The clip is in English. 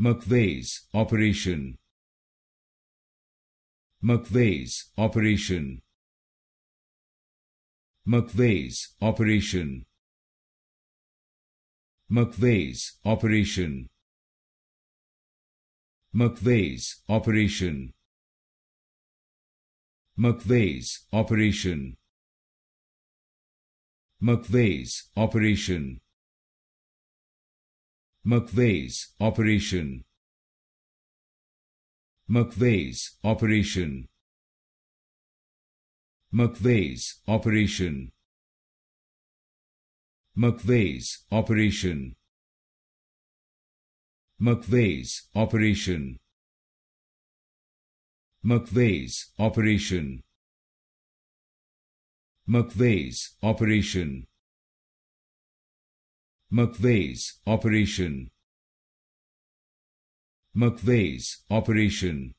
McVeigh's operation McVeigh's operation McVeigh's operation McVeigh's operation McVeigh's operation McVeigh's operation McVeigh's operation McVeigh's operation McVeigh's operation McVeigh's operation McVeigh's operation McVeigh's operation McVeigh's operation McVeigh's operation McVeigh's operation McVeigh's operation